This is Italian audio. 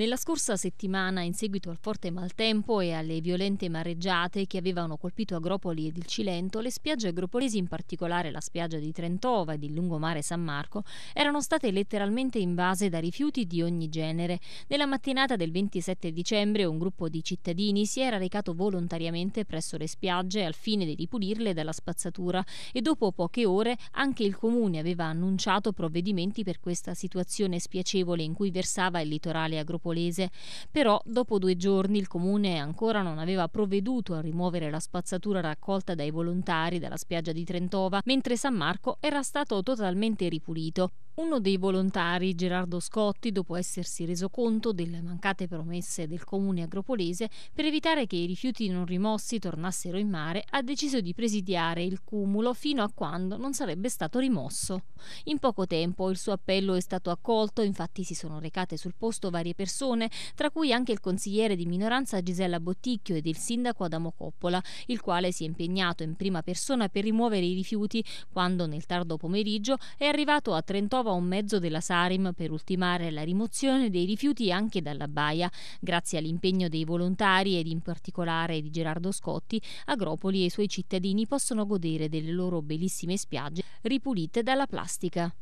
Nella scorsa settimana, in seguito al forte maltempo e alle violente mareggiate che avevano colpito Agropoli ed il Cilento, le spiagge agropolesi, in particolare la spiaggia di Trentova ed il lungomare San Marco, erano state letteralmente invase da rifiuti di ogni genere. Nella mattinata del 27 dicembre un gruppo di cittadini si era recato volontariamente presso le spiagge al fine di ripulirle dalla spazzatura e dopo poche ore anche il comune aveva annunciato provvedimenti per questa situazione spiacevole in cui versava il litorale agropolese Ascolese. Però dopo due giorni il comune ancora non aveva provveduto a rimuovere la spazzatura raccolta dai volontari dalla spiaggia di Trentova, mentre San Marco era stato totalmente ripulito. Uno dei volontari, Gerardo Scotti, dopo essersi reso conto delle mancate promesse del comune agropolese per evitare che i rifiuti non rimossi tornassero in mare, ha deciso di presidiare il cumulo fino a quando non sarebbe stato rimosso. In poco tempo il suo appello è stato accolto, infatti si sono recate sul posto varie persone, tra cui anche il consigliere di minoranza Gisella Botticchio ed il sindaco Adamo Coppola, il quale si è impegnato in prima persona per rimuovere i rifiuti quando nel tardo pomeriggio è arrivato a 38 trova un mezzo della Sarim per ultimare la rimozione dei rifiuti anche dalla baia, grazie all'impegno dei volontari ed in particolare di Gerardo Scotti, Agropoli e i suoi cittadini possono godere delle loro bellissime spiagge ripulite dalla plastica.